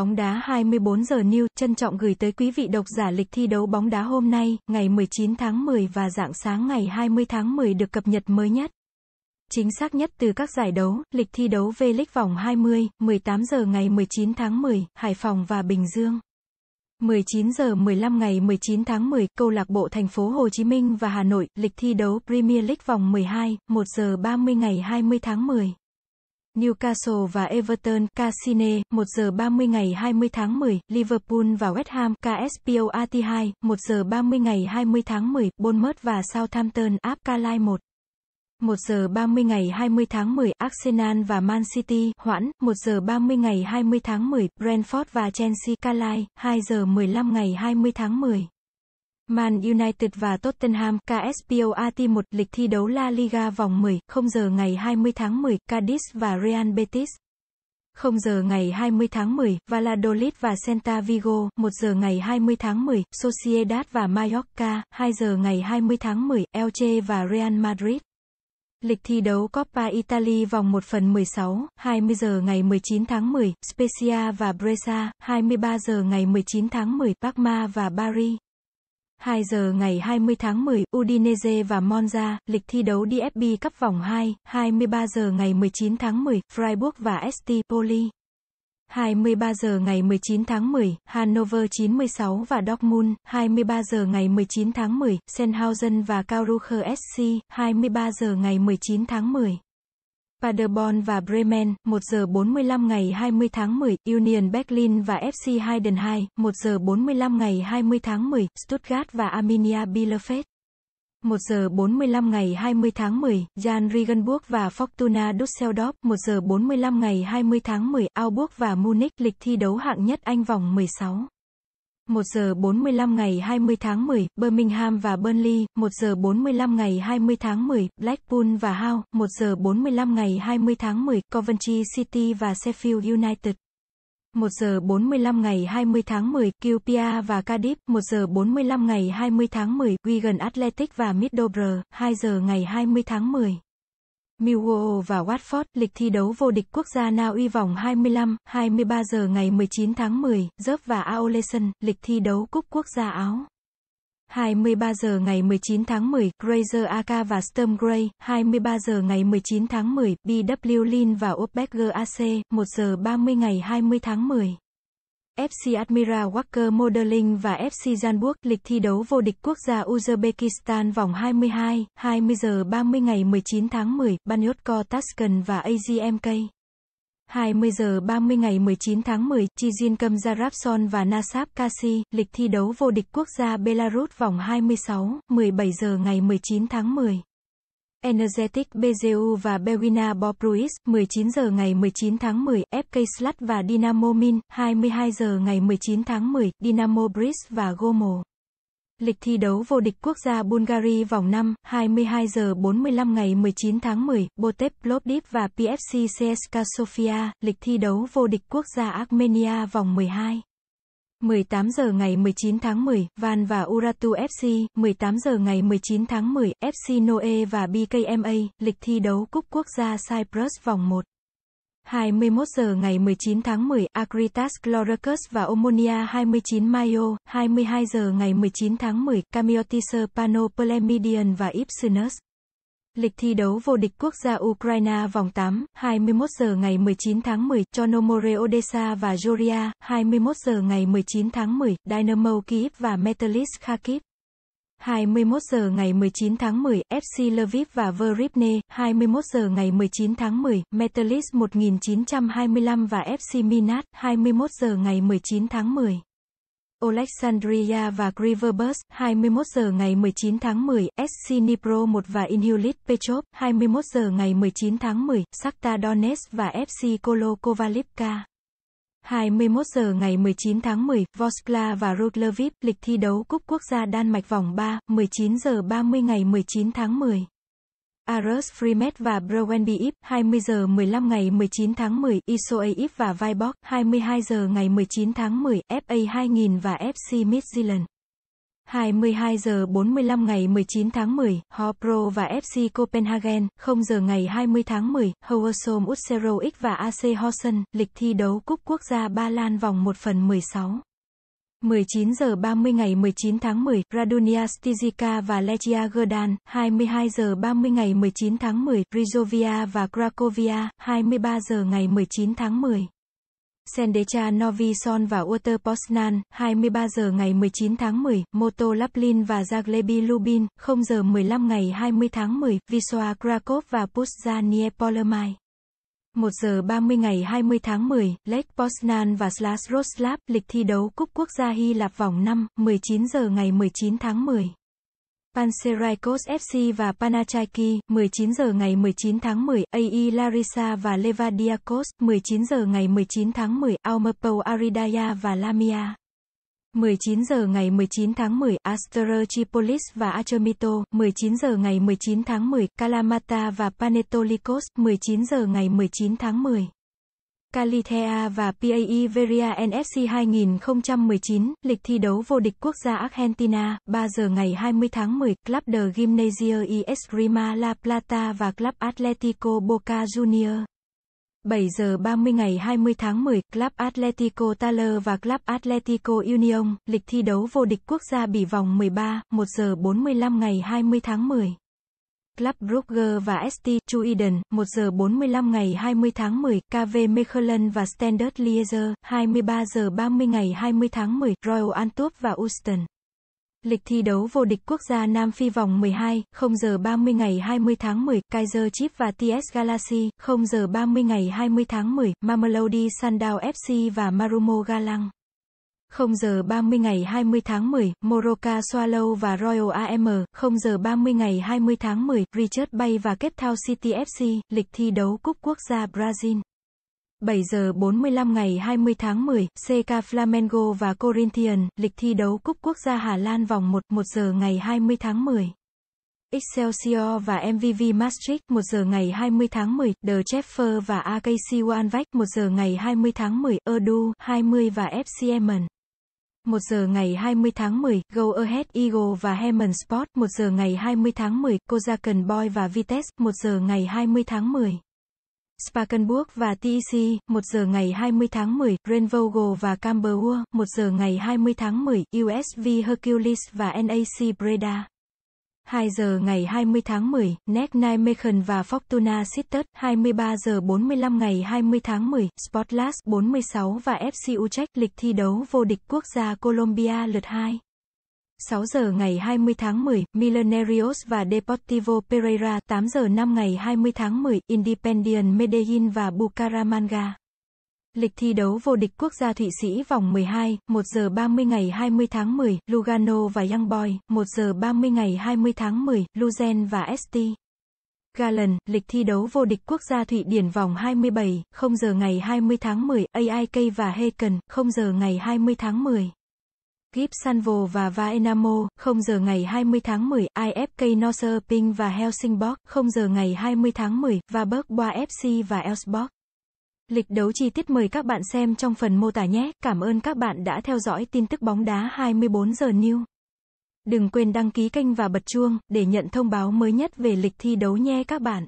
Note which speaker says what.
Speaker 1: bóng đá 24 giờ New trân trọng gửi tới quý vị độc giả lịch thi đấu bóng đá hôm nay, ngày 19 tháng 10 và dạng sáng ngày 20 tháng 10 được cập nhật mới nhất. Chính xác nhất từ các giải đấu, lịch thi đấu V-League vòng 20, 18 giờ ngày 19 tháng 10, Hải Phòng và Bình Dương. 19 giờ 15 ngày 19 tháng 10, câu lạc bộ thành phố Hồ Chí Minh và Hà Nội, lịch thi đấu Premier League vòng 12, 1 giờ 30 ngày 20 tháng 10. Newcastle và Everton, Casine, 1 giờ 30 ngày 20 tháng 10, Liverpool và West Ham, KSPOAT 2, 1 giờ 30 ngày 20 tháng 10, Bournemouth và Southampton, Áp Calai 1. 1 giờ 30 ngày 20 tháng 10, Arsenal và Man City, hoãn, 1 giờ 30 ngày 20 tháng 10, Brentford và Chelsea, Calai, 2 giờ 15 ngày 20 tháng 10. Man United và Tottenham KSPOAT 1 lịch thi đấu La Liga vòng 10, 0 giờ ngày 20 tháng 10, Cadiz và Real Betis. 0 giờ ngày 20 tháng 10, Valladolid và Santa Vigo, 1 giờ ngày 20 tháng 10, Sociedad và Mallorca, 2 giờ ngày 20 tháng 10, Elche và Real Madrid. Lịch thi đấu Coppa Italy vòng 1 phần 16, 20 giờ ngày 19 tháng 10, Spezia và Brescia, 23 giờ ngày 19 tháng 10, Parma và Paris. 2 giờ ngày 20 tháng 10, Udinese và Monza, lịch thi đấu DFB cấp vòng 2, 23 giờ ngày 19 tháng 10, Freiburg và ST Poli. 23 giờ ngày 19 tháng 10, Hannover 96 và Dortmund, 23 giờ ngày 19 tháng 10, Sennhausen và Kaurucher SC, 23 giờ ngày 19 tháng 10. Paderborn và Bremen, 1 giờ 45 ngày 20 tháng 10, Union Berlin và FC Heidenheim, 2, 1 giờ 45 ngày 20 tháng 10, Stuttgart và Arminia Bielefeld. 1 giờ 45 ngày 20 tháng 10, Jan Regensburg và Fortuna Düsseldorf, 1 giờ 45 ngày 20 tháng 10, Augsburg và Munich, lịch thi đấu hạng nhất Anh vòng 16. 1 giờ 45 ngày 20 tháng 10, Birmingham và Burnley, 1 giờ 45 ngày 20 tháng 10, Blackpool và Hull, 1 giờ 45 ngày 20 tháng 10, Coventry City và Sheffield United. 1 giờ 45 ngày 20 tháng 10, QPR và Cardiff, 1 giờ 45 ngày 20 tháng 10, Wigan Athletic và Middlesbrough, 2 giờ ngày 20 tháng 10. Millwall và Watford, lịch thi đấu vô địch quốc gia Na Uy vòng 25, 23 giờ ngày 19 tháng 10, Dớp và Aoleson, lịch thi đấu cúp quốc gia Áo. 23 giờ ngày 19 tháng 10, Grazer AK và Sturm Gray, 23 giờ ngày 19 tháng 10, BW Lin và Opbecker AC, 1 giờ 30 ngày 20 tháng 10. FC Admiral Walker Modeling và FC Janburg lịch thi đấu vô địch quốc gia Uzbekistan vòng 22, 20 giờ 30 ngày 19 tháng 10, Banyotko Tashkent và AGMK. 20 giờ 30 ngày 19 tháng 10, Chizin Kamzarabson và Nasab Kasi, lịch thi đấu vô địch quốc gia Belarus vòng 26, 17 giờ ngày 19 tháng 10. Energetic BGU và Bewina Bobruis, 19 giờ ngày 19 tháng 10, FK Slat và Dynamo Min, 22 giờ ngày 19 tháng 10, Dynamo Bris và Gomo. Lịch thi đấu vô địch quốc gia Bulgaria vòng 5, 22 giờ 45 ngày 19 tháng 10, Botep Plovdiv và PFC CSKA Sofia, lịch thi đấu vô địch quốc gia Armenia vòng 12. 18 giờ ngày 19 tháng 10, Van và Uratu FC, 18 giờ ngày 19 tháng 10, FC Noe và BKMA, lịch thi đấu Cúp Quốc gia Cyprus vòng 1. 21 giờ ngày 19 tháng 10, Agritas Chloracus và Omonia 29 Mayo, 22 giờ ngày 19 tháng 10, Camiotis Pano và Ipsinus. Lịch thi đấu vô địch quốc gia Ukraine vòng 8, 21 giờ ngày 19 tháng 10, cho Nomore Odessa và Joria, 21 giờ ngày 19 tháng 10, Dynamo Kyiv và Metalist Kharkiv. 21 giờ ngày 19 tháng 10, FC Lviv và Vribne, 21 giờ ngày 19 tháng 10, Metalist 1925 và FC Minat, 21 giờ ngày 19 tháng 10. Alexandria và Riverbus, 21 giờ ngày 19 tháng 10, SC Nipro 1 và Inhulit Pechov, 21 giờ ngày 19 tháng 10, Shakhtar Donetsk và FC Kolo Kovalivka. 21 giờ ngày 19 tháng 10, Voskla và Rudlervip, lịch thi đấu Cúp Quốc gia Đan Mạch vòng 3, 19 giờ 30 ngày 19 tháng 10. Aros Freemet và Browenbeip, 20 giờ 15 ngày 19 tháng 10, ISOAIF và Viborg, 22 giờ ngày 19 tháng 10, FA 2000 và FC Mid Zealand. 22 giờ 45 ngày 19 tháng 10, Hopro và FC Copenhagen, 0 giờ ngày 20 tháng 10, Hoersom Utsero X và AC Hosen, lịch thi đấu Cúp Quốc gia Ba Lan vòng 1 phần 16. 19 giờ 30 ngày 19 tháng 10, Radunia Stizica và Lechia Gdan, 22 giờ 30 ngày 19 tháng 10, Rizovia và Cracovia, 23 giờ ngày 19 tháng 10. Sendecha Novi Son và Water Poznan, 23 giờ ngày 19 tháng 10, Moto Laplin và Zaglebi Lubin, 0 giờ 15 ngày 20 tháng 10, Viswa Krakow và Puzja Niepolemai. 1 giờ 30 ngày 20 tháng 10, Lech Poznan và Slas Roslav, lịch thi đấu Cúp Quốc gia Hy Lạp vòng 5, 19 giờ ngày 19 tháng 10. Panserraikos FC và Panachaiki, 19 giờ ngày 19 tháng 10, AE Larissa và Levadiakos, 19 giờ ngày 19 tháng 10, Almapou Aridaya và Lamia. 19 giờ ngày 19 tháng 10, Asterochipolis và Achemito, 19 giờ ngày 19 tháng 10, Kalamata và Panetolikos, 19 giờ ngày 19 tháng 10. Calithea và PAE Veria NFC 2019, lịch thi đấu vô địch quốc gia Argentina, 3 giờ ngày 20 tháng 10, Club de Gimnasia y Esgrima La Plata và Club Atletico Boca Juniors. 7 giờ 30 ngày 20 tháng 10, Club Atletico Taller và Club Atletico Union, lịch thi đấu vô địch quốc gia bỉ vòng 13, 1 giờ 45 ngày 20 tháng 10. Club Brugge và ST Truiden, 1 giờ 45 ngày 20 tháng 10, KV Mechelen và Standard Liège, 23 giờ 30 ngày 20 tháng 10, Royal Antwerp và Houston. Lịch thi đấu vô địch quốc gia Nam Phi vòng 12, 0 giờ 30 ngày 20 tháng 10, Kaiser Chiefs và TS Galaxy, 0 giờ 30 ngày 20 tháng 10, Mamelodi Sundowns FC và Marumo Galang. 0 giờ 30 ngày 20 tháng 10, Moroka Swallow và Royal AM, 0 giờ 30 ngày 20 tháng 10, Richard Bay và Cape Town City FC, lịch thi đấu Cúp Quốc gia Brazil. 7 giờ 45 ngày 20 tháng 10, CK Flamengo và Corinthians, lịch thi đấu Cúp Quốc gia Hà Lan vòng 1, 1 giờ ngày 20 tháng 10. Excelsior và MVV Maastricht 1 giờ ngày 20 tháng 10, The Jeffer và AKC Wanvách 1 giờ ngày 20 tháng 10, Erdu 20 và FC Emmen. 1 giờ ngày 20 tháng 10, Go Ahead Eagle và Hammond Sport 1 giờ ngày 20 tháng 10, Kozakan Boy và Vitesse 1 giờ ngày 20 tháng 10. Sparkenburg và TEC, 1 giờ ngày 20 tháng 10, Renvogel và Camberwell, 1 giờ ngày 20 tháng 10, USV Hercules và NAC Breda. 2 giờ ngày 20 tháng 10, Neck Nijmegen và Fortuna Sittard, 23 giờ 45 ngày 20 tháng 10, Sportlas 46 và FC Utrecht, lịch thi đấu vô địch quốc gia Colombia lượt 2. 6 giờ ngày 20 tháng 10, Millonarios và Deportivo Pereira, 8 giờ 5 ngày 20 tháng 10, Independiente Medellin và Bucaramanga. Lịch thi đấu vô địch quốc gia Thụy Sĩ vòng 12, 1 giờ 30 ngày 20 tháng 10, Lugano và Young Boy, 1 giờ 30 ngày 20 tháng 10, Luzen và ST. Galen, lịch thi đấu vô địch quốc gia Thụy Điển vòng 27, 0 giờ ngày 20 tháng 10, AIK và Haken, 0 giờ ngày 20 tháng 10. Kip Sanvo và Vaenamo, 0 giờ ngày 20 tháng 10, IFK Norrköping và Helsingborg, 0 giờ ngày 20 tháng 10, và Bergboa FC và Elfsborg. Lịch đấu chi tiết mời các bạn xem trong phần mô tả nhé. Cảm ơn các bạn đã theo dõi tin tức bóng đá 24 giờ New. Đừng quên đăng ký kênh và bật chuông để nhận thông báo mới nhất về lịch thi đấu nhé các bạn.